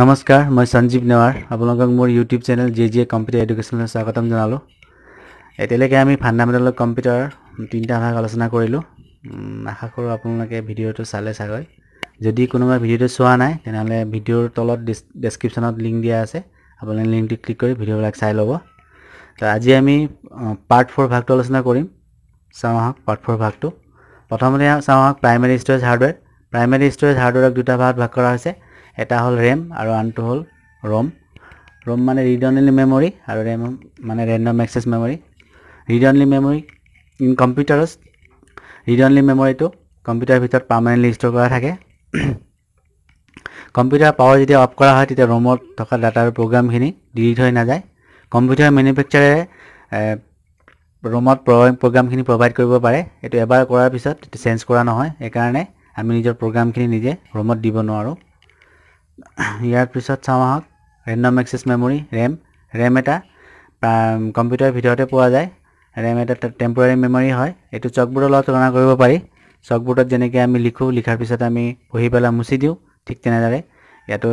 নমস্কাৰ মই সঞ্জীৱ নেৱাৰ আপোনালোকক মোৰ YouTube channel J G A computer এডুকেশ্যনলৈ স্বাগতম জনালোঁ এতিয়ালৈকে আমি ফাণ্ডামেণ্টেল কম্পিউটাৰ তিনিটা ভাগ আলোচনা কৰিলোঁ আশা কৰোঁ আপোনালোকে ভিডিঅ'টো চালে চাগৈ যদি কোনোবাই ভিডিঅ'টো চোৱা নাই তেনেহ'লে ভিডিঅ'ৰ তলত ডিচ ডেছক্ৰিপশ্যনত লিংক দিয়া আছে আপোনালোকে লিংকটো ক্লিক কৰি ভিডিঅ'বিলাক চাই ল'ব তো আজি আমি পাৰ্ট ফ'ৰ ভাগটো আলোচনা কৰিম চাওঁ আহক পাৰ্ট ফ'ৰ ভাগটো প্ৰথমতে চাওঁ আহক primary storage hardware primary storage হাৰ্ডৱেৰক দুটা ভাগত ভাগ কৰা হৈছে এটা হল ৰেম আৰু আনটো হল ROM ROM মানে read only memory আৰু ৰেম মানে random access memory read only memory in computers read only memory টো ভিতৰত পাৰ্মানেণ্টলি ষ্ট'ৰ কৰা থাকে কম্পিউটাৰ পাৱাৰ যেতিয়া অফ কৰা হয় তেতিয়া ৰোমত থকা ডাটা প্ৰগ্ৰাম খিনি ডিলিট হৈ নাযায় কম্পিউটাৰ মেনুফেকচাৰে ৰোমত প্ৰগ্ৰামখিনি প্ৰভাইড কৰিব পাৰে এইটো এবাৰ কৰাৰ পিছত চেঞ্জ কৰা নহয় সেইকাৰণে আমি নিজৰ প্ৰগ্ৰামখিনি নিজে ৰোমত দিব নোৱাৰোঁ ইয়াৰ পিছত চাওঁ আহক random access memory RAM RAM এটা কম্পিউটাৰৰ ভিতৰতে পোৱা যায় ৰেম এটা টেম্পৰাৰী মেমৰি হয় এইটো চকবোৰ্ডৰ লগত তুলনা কৰিব পাৰি চকবোৰ্ডত যেনেকৈ আমি লিখোঁ লিখাৰ পিছত আমি পঢ়ি পেলাই মুচি দিওঁ ঠিক তেনেদৰে ইয়াতো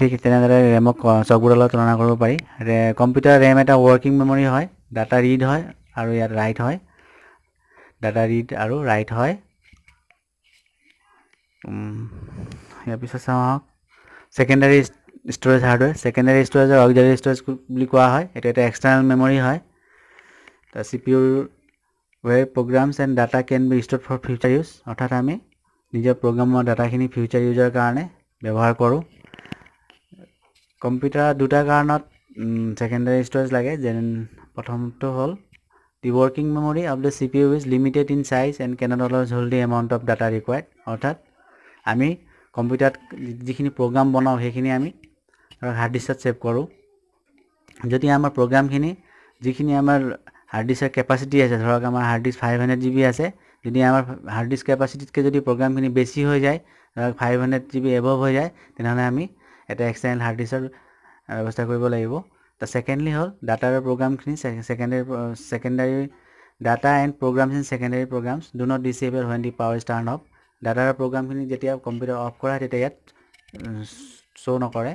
ঠিক তেনেদৰে ৰেমক চকবোৰ্ডৰ লগত তুলনা কৰিব পাৰি ৰে কম্পিউটাৰ ৰেম এটা ৱৰ্কিং মেমৰি হয় ডাটা ৰিড হয় আৰু ইয়াত ৰাইট হয় ডাটা ৰিড আৰু ৰাইট হয় ইয়াৰ পিছত চাওঁ আহক secondary storage hardware secondary storage আৰু অগজাৰী ষ্টৰেজ বুলি কোৱা হয় এইটো এটা এক্সটাৰ্ণেল মেমৰী হয় তাৰ C P U where programs and data can be store for future use অৰ্থাৎ আমি নিজৰ প্ৰগ্ৰামৰ ডাটাখিনি ফিউচাৰ ইউজৰ কাৰণে ব্যৱহাৰ কৰোঁ কম্পিউটাৰ দুটা কাৰণত ছেকেণ্ডাৰী ষ্টৰেজ লাগে যেন প্ৰথমটো হ'ল the working memory of the C P U is limited in size and কেনডলাৰ হ'ল the amount of data required অৰ্থাৎ আমি কম্পিউটাৰত যিখিনি প্ৰগ্ৰাম বনাওঁ সেইখিনি আমি ধৰক হাৰ্ড ডিস্কত ছেভ কৰোঁ যদি আমাৰ প্ৰগ্ৰামখিনি যিখিনি আমাৰ হাৰ্ড ডিস্কৰ কেপাচিটি আছে ধৰক আমাৰ hard disk five hundred GB আছে যদি আমাৰ হাৰ্ড ডিস্ক কেপাচিটিতকৈ যদি প্ৰগ্ৰামখিনি বেছি হৈ যায় ধৰক ফাইভ হাণ্ড্ৰেড জিবি বি হৈ যায় তেনেহ'লে আমি এটা এক্সটাৰনেল হাৰ্ড ডিস্কৰ ব্যৱস্থা কৰিব লাগিব তো ছেকেণ্ডলি হ'ল ডাটাৰ প্ৰগ্ৰামখিনি secondary secondary data and programs in secondary programs do not disable when the power turned off দাদাৰ প্ৰগ্ৰামখিনি যেতিয়া কম্পিউটাৰ অফ কৰা তেতিয়া ইয়াত শ্ব' নকৰে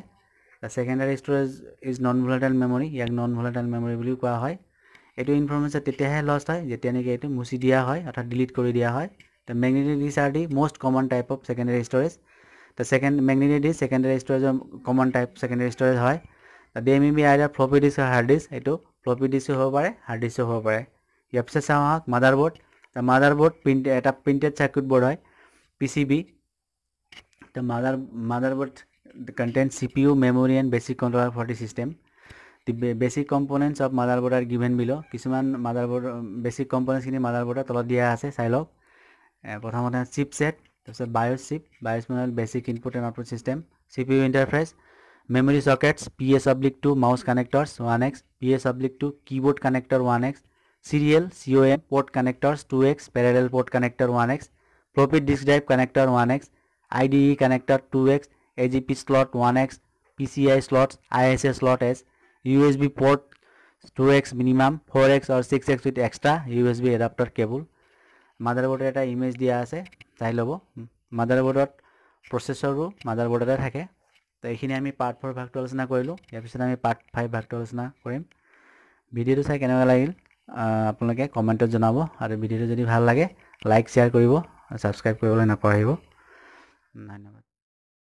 secondary storage is non volatile memory ইয়াক নন ভলাটাইল মেমৰি বুলিও কোৱা হয় এইটো ইনফৰ্মেশ্যন তেতিয়াহে লষ্ট হয় যেতিয়া নেকি এইটো মুচি দিয়া হয় অৰ্থাৎ ডিলিট কৰি দিয়া হয় তো magnetic disk are the most common type of secondary storage তো ছেকেণ্ড মেগনেটিক ডিছ ছেকেণ্ডেৰী ষ্ট'ৰেজৰ কমন টাইপ ছেকেণ্ডেৰী ষ্ট'ৰেজ হয় তো ডি এম ই বি আইডাৰ ফ্লপি ডিছ হয় হাৰ্ড ডিছ এইটো ফ্লপি ডিছো হ'ব পাৰে হাৰ্ড ডিছো হ'ব পাৰে ইয়াৰ পিছত চাওঁ আহক mother board board mother board print এটা প্ৰিণ্টেড চাৰ্কিট ব'ৰ্ড হয় PCB. The mother motherboard contains CPU, memory, and basic controller for the system. The basic components of motherboard are given below. Kisman motherboard basic components in the motherboard are diya ase silo. Pothamon has chipset, so BIOS chip, BIOS manual basic input and output system, CPU interface, memory sockets, PS oblique 2 mouse connectors 1x, PS oblique 2 keyboard connector 1x, serial COM port connectors 2x, parallel port connector 1x, floppy disk drive connector 1x IDE connector 2x AGP slot 1x PCI slots ISA slot S USB port 2x minimum 4x or 6x with extra USB adapter cable motherboard এটা image দিয়া আছে চাই লব motherboardত processorও motherboardতে থাকে তো এখিনি আমি part 4 ভাগটো আলোচনা কৰিলো ইয়াৰ পিছত আমি part 5 ভাগটো আলোচনা কৰিম ভিডিওটো চাই কেনে লাগিল আপোনালোকে কমেন্টত জনাব আৰু ভিডিওটো যদি ভাল লাগে লাইক শেয়াৰ কৰিব ছাবস্ক্ৰাইব কৰিবলৈ নাপাহৰিব ধন্যবাদ